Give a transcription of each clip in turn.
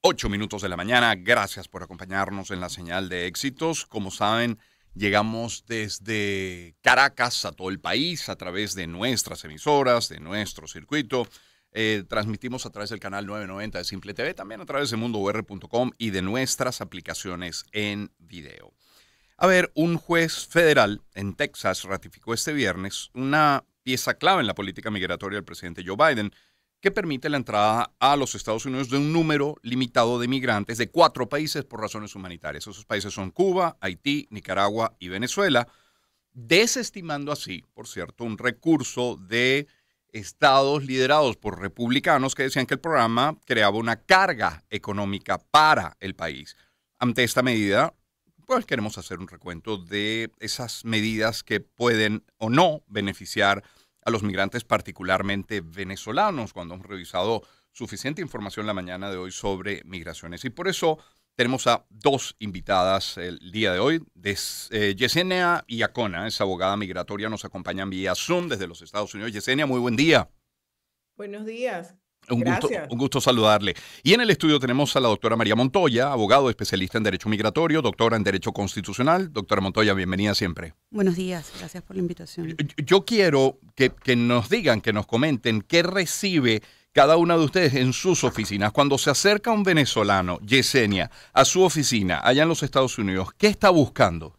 8 minutos de la mañana. Gracias por acompañarnos en la señal de éxitos. Como saben, llegamos desde Caracas a todo el país a través de nuestras emisoras, de nuestro circuito. Eh, transmitimos a través del canal 990 de Simple TV, también a través de mundour.com y de nuestras aplicaciones en video. A ver, un juez federal en Texas ratificó este viernes una pieza clave en la política migratoria del presidente Joe Biden – que permite la entrada a los Estados Unidos de un número limitado de migrantes de cuatro países por razones humanitarias. Esos países son Cuba, Haití, Nicaragua y Venezuela, desestimando así, por cierto, un recurso de estados liderados por republicanos que decían que el programa creaba una carga económica para el país. Ante esta medida, pues queremos hacer un recuento de esas medidas que pueden o no beneficiar a los migrantes, particularmente venezolanos, cuando hemos revisado suficiente información la mañana de hoy sobre migraciones. Y por eso tenemos a dos invitadas el día de hoy. Eh, Yesenia Iacona, es abogada migratoria, nos acompañan vía Zoom desde los Estados Unidos. Yesenia, muy buen día. Buenos días. Un gusto, un gusto, saludarle. Y en el estudio tenemos a la doctora María Montoya, abogado especialista en Derecho Migratorio, doctora en Derecho Constitucional. Doctora Montoya, bienvenida siempre. Buenos días, gracias por la invitación. Yo, quiero que, nos digan, que nos comenten qué recibe cada una de ustedes en sus oficinas. Cuando se acerca un venezolano, Yesenia, a su oficina allá en los Estados Unidos, ¿qué está buscando?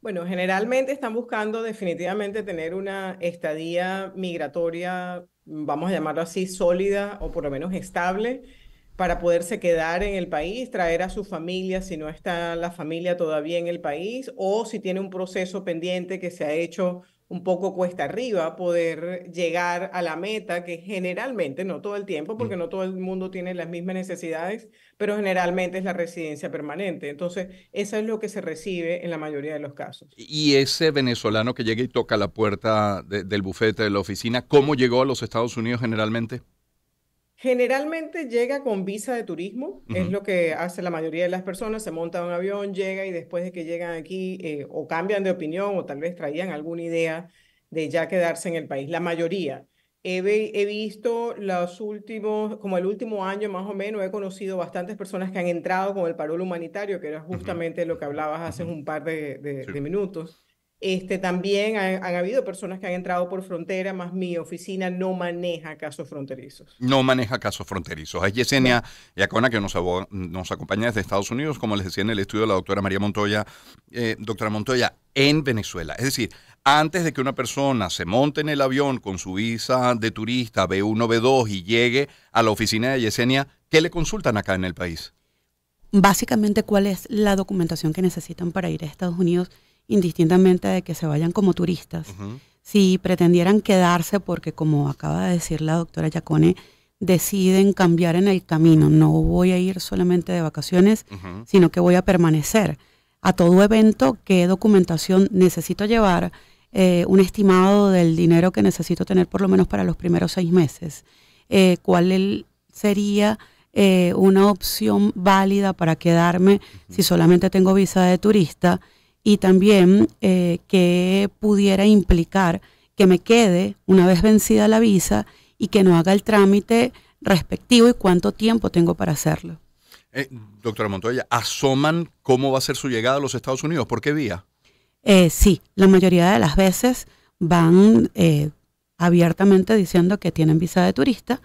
Bueno, generalmente están buscando definitivamente tener una estadía migratoria vamos a llamarlo así, sólida o por lo menos estable para poderse quedar en el país, traer a su familia si no está la familia todavía en el país o si tiene un proceso pendiente que se ha hecho un poco cuesta arriba poder llegar a la meta, que generalmente, no todo el tiempo, porque mm. no todo el mundo tiene las mismas necesidades, pero generalmente es la residencia permanente. Entonces, eso es lo que se recibe en la mayoría de los casos. Y ese venezolano que llega y toca la puerta del bufete de la oficina, ¿cómo llegó a los Estados Unidos generalmente? Generalmente llega con visa de turismo, es lo que hace la mayoría de las personas, se monta un avión, llega y después de que llegan aquí eh, o cambian de opinión o tal vez traían alguna idea de ya quedarse en el país, la mayoría. He, visto los últimos, como el último año más o menos, he conocido bastantes personas que han entrado con el parol humanitario, que era justamente lo que hablabas hace un par de, de minutos. Este, también han, habido personas que han entrado por frontera, más mi oficina no maneja casos fronterizos. No maneja casos fronterizos. Es Yesenia Yacona que nos, acompaña desde Estados Unidos, como les decía en el estudio de la doctora María Montoya, eh, doctora Montoya, en Venezuela. Es decir, antes de que una persona se monte en el avión con su visa de turista B1, B2 y llegue a la oficina de Yesenia, ¿qué le consultan acá en el país? Básicamente, ¿cuál es la documentación que necesitan para ir a Estados Unidos? indistintamente de que se vayan como turistas. Si pretendieran quedarse, porque como acaba de decir la doctora Yacone, deciden cambiar en el camino. No voy a ir solamente de vacaciones, sino que voy a permanecer. A todo evento, ¿qué documentación necesito llevar? Eh, un estimado del dinero que necesito tener por lo menos para los primeros seis meses. Eh, ¿Cuál sería eh, una opción válida para quedarme si solamente tengo visa de turista? y también eh, que pudiera implicar que me quede una vez vencida la visa y que no haga el trámite respectivo y cuánto tiempo tengo para hacerlo. Eh, doctora Montoya, ¿asoman cómo va a ser su llegada a los Estados Unidos? ¿Por qué vía? Eh, sí, la mayoría de las veces van abiertamente diciendo que tienen visa de turista,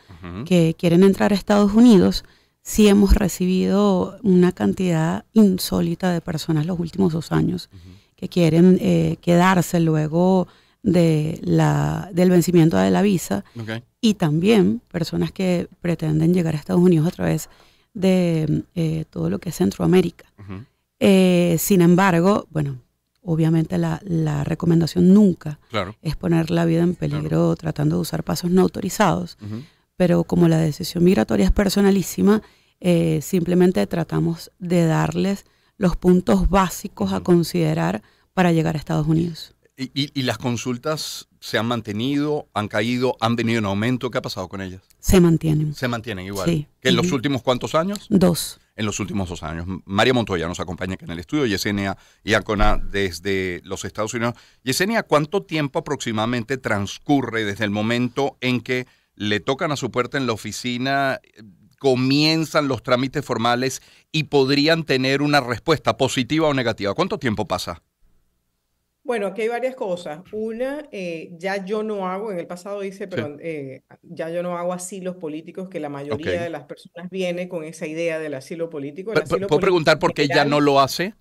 que quieren entrar a Estados Unidos, sí hemos recibido una cantidad insólita de personas los últimos dos años que quieren eh, quedarse luego de la, del vencimiento de la visa y también personas que pretenden llegar a Estados Unidos a través de eh, todo lo que es Centroamérica. Eh, sin embargo, bueno, obviamente la, recomendación nunca es poner la vida en peligro tratando de usar pasos no autorizados, pero como la decisión migratoria es personalísima, eh, simplemente tratamos de darles los puntos básicos a considerar para llegar a Estados Unidos. ¿Y, las consultas se han mantenido, han caído, han venido en aumento? ¿Qué ha pasado con ellas? Se mantienen. Se mantienen igual. en los últimos cuántos años? Dos en los últimos dos años. María Montoya nos acompaña aquí en el estudio, Yesenia y Acona desde los Estados Unidos. Yesenia, ¿cuánto tiempo aproximadamente transcurre desde el momento en que le tocan a su puerta en la oficina, comienzan los trámites formales y podrían tener una respuesta positiva o negativa. ¿Cuánto tiempo pasa? Bueno, aquí hay varias cosas. Una, eh, ya yo no hago, en el pasado hice, pero eh, ya yo no hago asilos políticos, que la mayoría de las personas viene con esa idea del asilo político. ¿Puedo preguntar por qué ya no lo hace?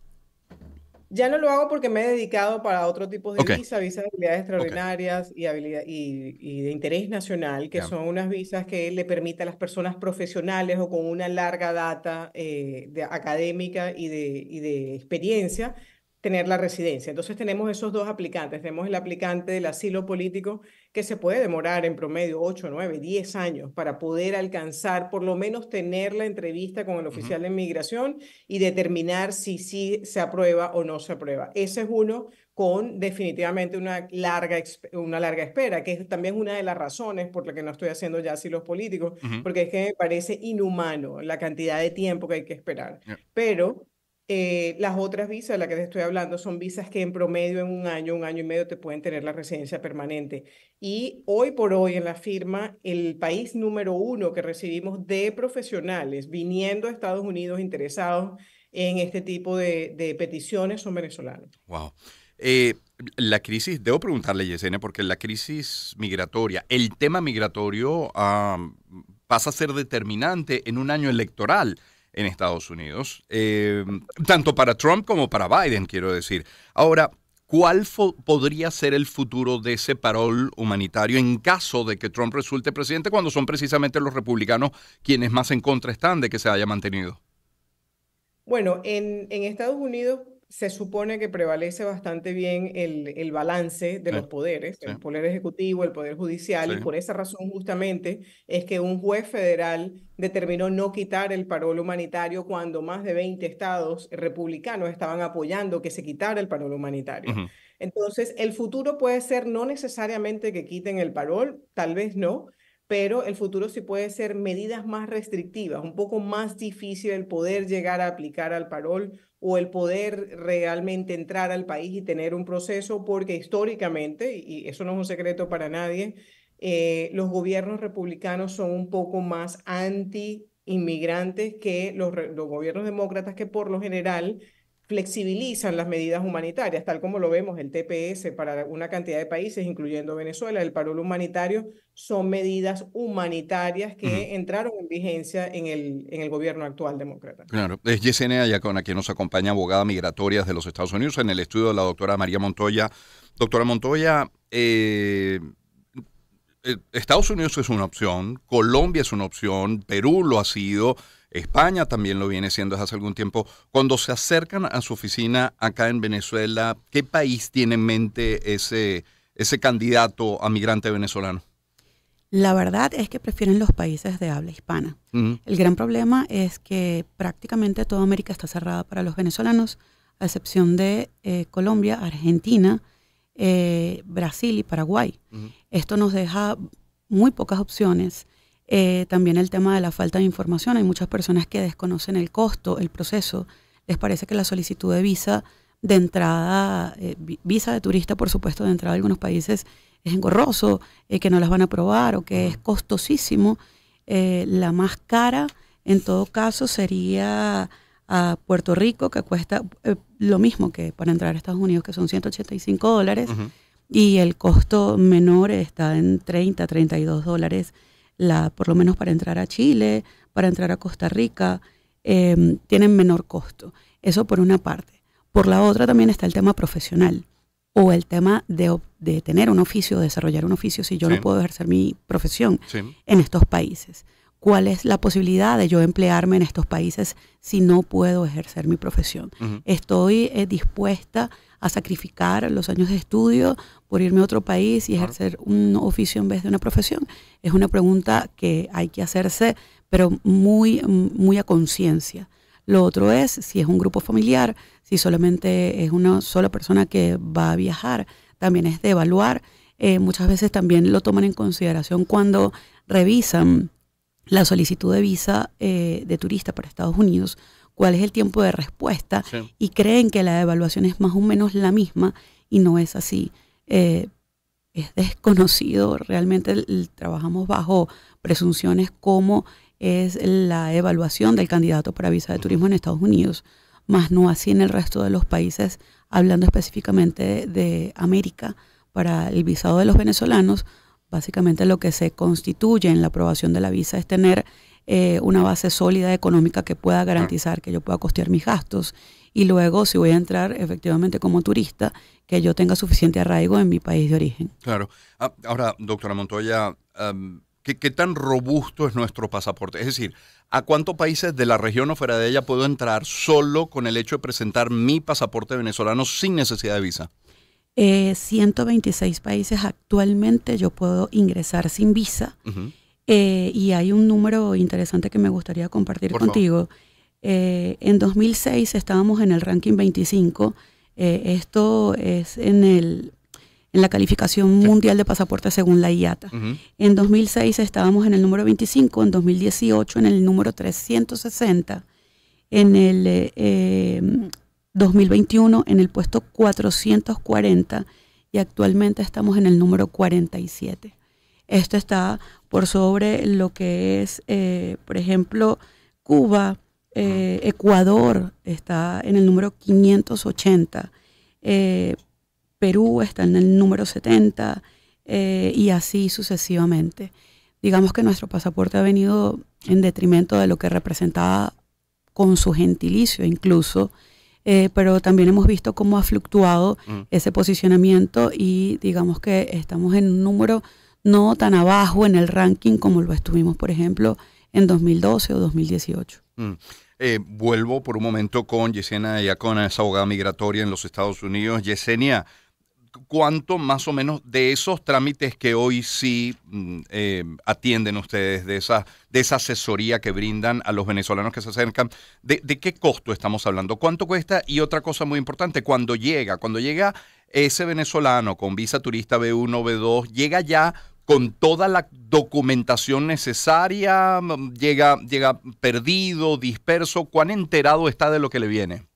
Ya no lo hago porque me he dedicado para otro tipo de visa, visas de habilidades extraordinarias y, y, de interés nacional, que son unas visas que le permiten a las personas profesionales o con una larga data eh, de, académica y de, y de experiencia tener la residencia. Entonces tenemos esos dos aplicantes. Tenemos el aplicante del asilo político que se puede demorar en promedio 8, 9, 10 años para poder alcanzar, por lo menos tener la entrevista con el oficial de inmigración y determinar si sí se aprueba o no se aprueba. Ese es uno con definitivamente una larga, una larga espera, que es también una de las razones por la que no estoy haciendo ya así los políticos, porque es que me parece inhumano la cantidad de tiempo que hay que esperar. Pero eh, las otras visas, de las que te estoy hablando, son visas que en promedio en un año, un año y medio te pueden tener la residencia permanente. Y hoy por hoy en la firma, el país número uno que recibimos de profesionales viniendo a Estados Unidos interesados en este tipo de, peticiones son venezolanos. Wow. Eh, la crisis, debo preguntarle, Yesenia, porque la crisis migratoria, el tema migratorio ah, pasa a ser determinante en un año electoral en Estados Unidos, eh, tanto para Trump como para Biden, quiero decir. Ahora, ¿cuál podría ser el futuro de ese parol humanitario en caso de que Trump resulte presidente cuando son precisamente los republicanos quienes más en contra están de que se haya mantenido? Bueno, en Estados Unidos se supone que prevalece bastante bien el, balance de los poderes, el poder ejecutivo, el poder judicial, y por esa razón justamente es que un juez federal determinó no quitar el parol humanitario cuando más de 20 estados republicanos estaban apoyando que se quitara el parol humanitario. Entonces, el futuro puede ser no necesariamente que quiten el parol, tal vez no, pero el futuro sí puede ser medidas más restrictivas, un poco más difícil el poder llegar a aplicar al parol o el poder realmente entrar al país y tener un proceso, porque históricamente, y eso no es un secreto para nadie, eh, los gobiernos republicanos son un poco más anti inmigrantes que los gobiernos demócratas que por lo general flexibilizan las medidas humanitarias, tal como lo vemos el TPS para una cantidad de países, incluyendo Venezuela, el paro humanitario, son medidas humanitarias que entraron en vigencia en el, en el gobierno actual demócrata. Claro, es Yesenia Yacona, quien nos acompaña, abogada migratoria de los Estados Unidos, en el estudio de la doctora María Montoya. Doctora Montoya, eh, eh, Estados Unidos es una opción, Colombia es una opción, Perú lo ha sido, España también lo viene siendo desde hace algún tiempo. Cuando se acercan a su oficina acá en Venezuela, ¿qué país tiene en mente ese, ese candidato a migrante venezolano? La verdad es que prefieren los países de habla hispana. El gran problema es que prácticamente toda América está cerrada para los venezolanos, a excepción de eh, Colombia, Argentina, eh, Brasil y Paraguay. Esto nos deja muy pocas opciones eh, también el tema de la falta de información. Hay muchas personas que desconocen el costo, el proceso. Les parece que la solicitud de visa de entrada, eh, visa de turista, por supuesto, de entrada a algunos países es engorroso, eh, que no las van a aprobar o que es costosísimo. la más cara, en todo caso, sería a Puerto Rico, que cuesta lo mismo que para entrar a Estados Unidos, que son 185 dólares, y el costo menor está en 30, 32 dólares la, por lo menos para entrar a Chile, para entrar a Costa Rica, em, tienen menor costo. Eso por una parte. Por la otra también está el tema profesional o el tema de, tener un oficio, desarrollar un oficio si yo no puedo ejercer mi profesión en estos países. ¿Cuál es la posibilidad de yo emplearme en estos países si no puedo ejercer mi profesión? Estoy eh, dispuesta a sacrificar los años de estudio por irme a otro país y ejercer un oficio en vez de una profesión? Es una pregunta que hay que hacerse, pero muy, muy a conciencia. Lo otro es si es un grupo familiar, si solamente es una sola persona que va a viajar, también es de evaluar. Eh, muchas veces también lo toman en consideración cuando revisan la solicitud de visa eh, de turista para Estados Unidos cuál es el tiempo de respuesta y creen que la evaluación es más o menos la misma y no es así. Eh, es desconocido, realmente trabajamos bajo presunciones como es la evaluación del candidato para visa de turismo en Estados Unidos, más no así en el resto de los países, hablando específicamente de, de América, para el visado de los venezolanos, básicamente lo que se constituye en la aprobación de la visa es tener eh, una base sólida económica que pueda garantizar que yo pueda costear mis gastos. Y luego, si voy a entrar efectivamente como turista, que yo tenga suficiente arraigo en mi país de origen. Claro. Ah, ahora, doctora Montoya, em, ¿qué, tan robusto es nuestro pasaporte? Es decir, ¿a cuántos países de la región o fuera de ella puedo entrar solo con el hecho de presentar mi pasaporte venezolano sin necesidad de visa? 126 eh, países actualmente yo puedo ingresar sin visa. Eh, y hay un número interesante que me gustaría compartir contigo. Eh, en 2006 estábamos en el ranking 25. Eh, esto es en, el, en la calificación mundial de pasaporte según la IATA. En 2006 estábamos en el número 25, en 2018 en el número 360, en el 2021 en el puesto 440 y actualmente estamos en el número 47. Esto está por sobre lo que es, eh, por ejemplo, Cuba, eh, Ecuador está en el número 580, eh, Perú está en el número 70 y así sucesivamente. Digamos que nuestro pasaporte ha venido en detrimento de lo que representaba con su gentilicio incluso. pero también hemos visto cómo ha fluctuado mm. ese posicionamiento y digamos que estamos en un número no tan abajo en el ranking como lo estuvimos, por ejemplo, en 2012 o 2018. Mm. Eh, vuelvo por un momento con Yesenia Yacona, esa abogada migratoria en los Estados Unidos. Yesenia, ¿cuánto más o menos de esos trámites que hoy sí mm, eh, atienden ustedes, de esa, de esa asesoría que brindan a los venezolanos que se acercan, de, de qué costo estamos hablando? ¿Cuánto cuesta? Y otra cosa muy importante, cuando llega, cuando llega ese venezolano con visa turista B1, B2, llega ya con toda la documentación necesaria, mm, llega, llega perdido, disperso, ¿cuán enterado está de lo que le viene?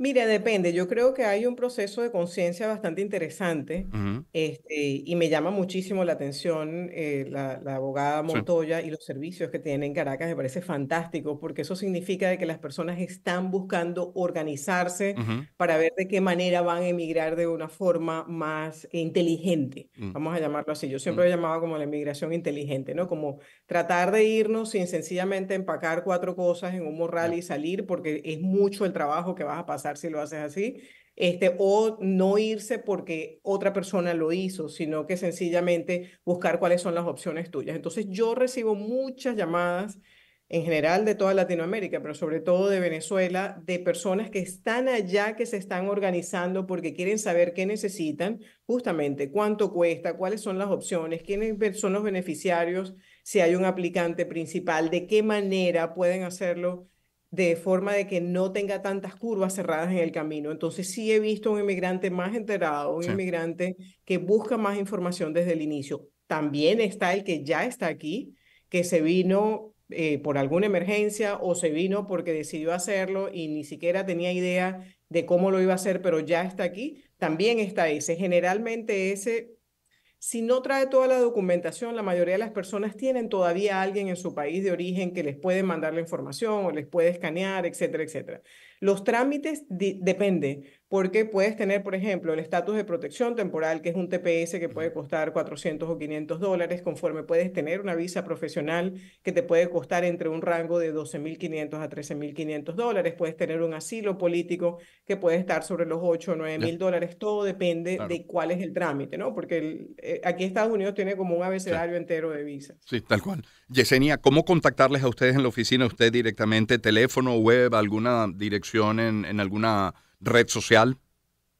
Mire, depende. Yo creo que hay un proceso de conciencia bastante interesante este, y me llama muchísimo la atención eh, la, abogada Montoya y los servicios que tiene en Caracas. Me parece fantástico porque eso significa que las personas están buscando organizarse para ver de qué manera van a emigrar de una forma más inteligente. Mm. Vamos a llamarlo así. Yo siempre mm. lo llamado como la emigración inteligente, ¿no? Como tratar de irnos sin sencillamente empacar cuatro cosas en un morral y salir porque es mucho el trabajo que vas a pasar si lo haces así, este, o no irse porque otra persona lo hizo, sino que sencillamente buscar cuáles son las opciones tuyas. Entonces yo recibo muchas llamadas en general de toda Latinoamérica, pero sobre todo de Venezuela, de personas que están allá, que se están organizando porque quieren saber qué necesitan, justamente cuánto cuesta, cuáles son las opciones, quiénes son los beneficiarios, si hay un aplicante principal, de qué manera pueden hacerlo de forma de que no tenga tantas curvas cerradas en el camino. Entonces sí he visto un inmigrante más enterado, un inmigrante que busca más información desde el inicio. También está el que ya está aquí, que se vino eh, por alguna emergencia o se vino porque decidió hacerlo y ni siquiera tenía idea de cómo lo iba a hacer, pero ya está aquí. También está ese. Generalmente ese si no trae toda la documentación, la mayoría de las personas tienen todavía alguien en su país de origen que les puede mandar la información o les puede escanear, etcétera, etcétera. Los trámites depende, porque puedes tener, por ejemplo, el estatus de protección temporal, que es un TPS que puede costar 400 o 500 dólares, conforme puedes tener una visa profesional que te puede costar entre un rango de 12.500 a 13.500 dólares, puedes tener un asilo político que puede estar sobre los 8 o 9.000 dólares, todo depende de cuál es el trámite, ¿no? Porque eh, aquí Estados Unidos tiene como un abecedario entero de visas. Sí, tal cual. Yesenia, ¿cómo contactarles a ustedes en la oficina? ¿Usted directamente, teléfono, web, alguna dirección? en, alguna red social?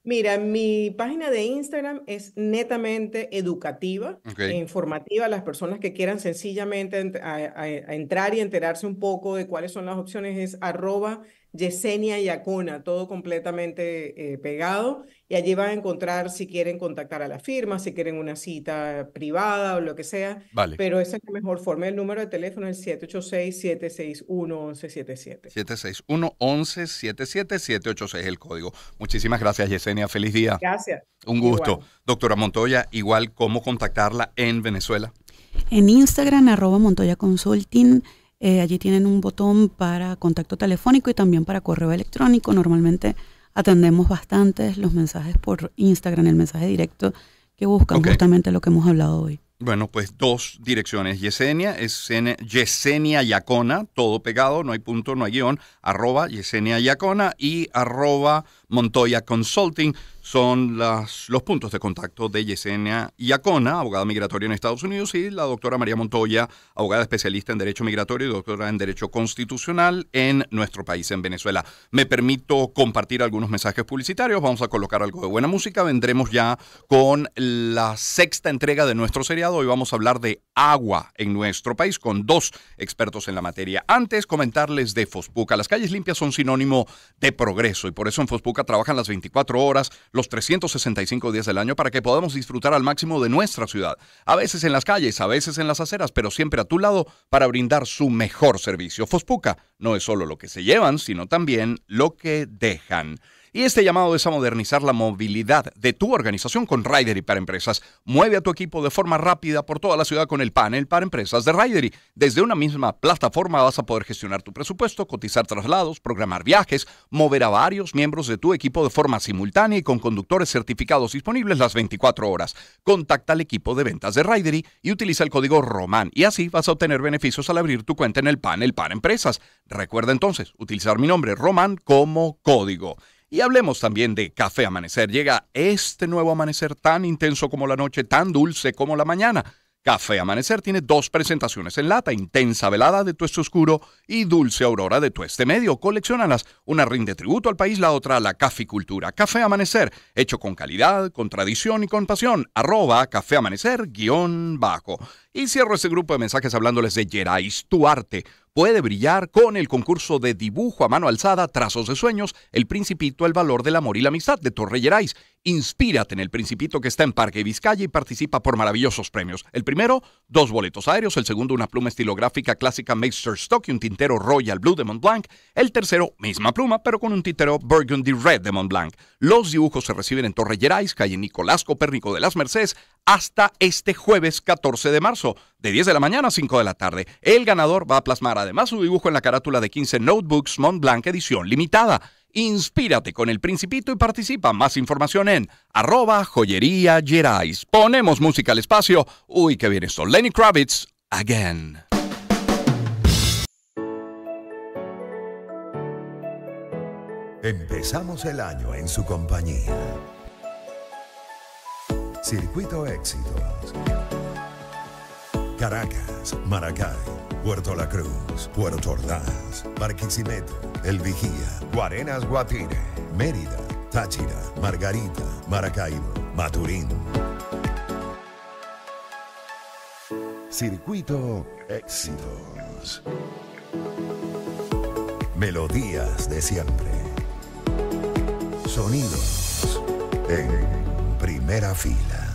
Mira, mi página de Instagram es netamente educativa e informativa a las personas que quieran sencillamente entrar y enterarse un poco de cuáles son las opciones. Es arroba Yesenia y Acuna, todo completamente eh, pegado. Y allí van a encontrar si quieren contactar a la firma, si quieren una cita privada o lo que sea. Vale. Pero esa es la mejor forma. El número de teléfono es 786-761-1177. 761-1177-786 el código. Muchísimas gracias, Yesenia. Feliz día. Gracias. Un gusto. Doctora Montoya, igual, ¿cómo contactarla en Venezuela? En Instagram, arroba Montoya Consulting eh, allí tienen un botón para contacto telefónico y también para correo electrónico. Normalmente atendemos bastantes los mensajes por Instagram, el mensaje directo, que buscan justamente lo que hemos hablado hoy. Bueno, pues dos direcciones. Yesenia, es Yesenia Yacona, todo pegado, no hay punto, no hay guión, arroba Yesenia Yacona y arroba Montoya Consulting son las, los puntos de contacto de Yesenia Iacona, abogada migratoria en Estados Unidos, y la doctora María Montoya, abogada especialista en Derecho Migratorio y doctora en Derecho Constitucional en nuestro país, en Venezuela. Me permito compartir algunos mensajes publicitarios, vamos a colocar algo de buena música, vendremos ya con la sexta entrega de nuestro seriado, hoy vamos a hablar de agua en nuestro país con dos expertos en la materia. Antes, comentarles de Fospuca. Las calles limpias son sinónimo de progreso y por eso en Fospuca trabajan las 24 horas, los 365 días del año para que podamos disfrutar al máximo de nuestra ciudad. A veces en las calles, a veces en las aceras, pero siempre a tu lado para brindar su mejor servicio. Fospuca no es solo lo que se llevan, sino también lo que dejan. Y este llamado es a modernizar la movilidad de tu organización con y para empresas. Mueve a tu equipo de forma rápida por toda la ciudad con el panel para empresas de Ridery. Desde una misma plataforma vas a poder gestionar tu presupuesto, cotizar traslados, programar viajes, mover a varios miembros de tu equipo de forma simultánea y con conductores certificados disponibles las 24 horas. Contacta al equipo de ventas de Ridery y utiliza el código ROMAN y así vas a obtener beneficios al abrir tu cuenta en el panel para empresas. Recuerda entonces utilizar mi nombre ROMAN como código. Y hablemos también de Café Amanecer. Llega este nuevo amanecer tan intenso como la noche, tan dulce como la mañana. Café Amanecer tiene dos presentaciones en lata, Intensa Velada de Tueste Oscuro y Dulce Aurora de Tueste Medio. Coleccionalas, una rinde tributo al país, la otra a la caficultura. Café Amanecer, hecho con calidad, con tradición y con pasión. Arroba Café Amanecer guión bajo. Y cierro este grupo de mensajes hablándoles de Gerais Tuarte puede brillar con el concurso de dibujo a mano alzada Trazos de Sueños, El Principito, El Valor del Amor y la Amistad de Torre Gerais Inspírate en el Principito que está en Parque Vizcaya y participa por maravillosos premios. El primero, dos boletos aéreos. El segundo, una pluma estilográfica clásica Stock y un tintero Royal Blue de Montblanc. El tercero, misma pluma, pero con un tintero Burgundy Red de Montblanc. Los dibujos se reciben en Torre Gerais, calle Nicolás Copérnico de las Mercedes, hasta este jueves 14 de marzo, de 10 de la mañana a 5 de la tarde. El ganador va a plasmar además su dibujo en la carátula de 15 Notebooks Montblanc edición limitada. Inspírate con el Principito y participa. Más información en arroba joyería Gerais. Ponemos música al espacio. Uy, qué bien esto. Lenny Kravitz, again. Empezamos el año en su compañía. Circuito Éxitos. Caracas, Maracay, Puerto La Cruz, Puerto Ordaz, Barquisimeto, El Vigía, Guarenas Guatire, Mérida, Táchira, Margarita, Maracaibo, Maturín. Circuito Éxitos. Melodías de siempre. Sonidos en primera fila.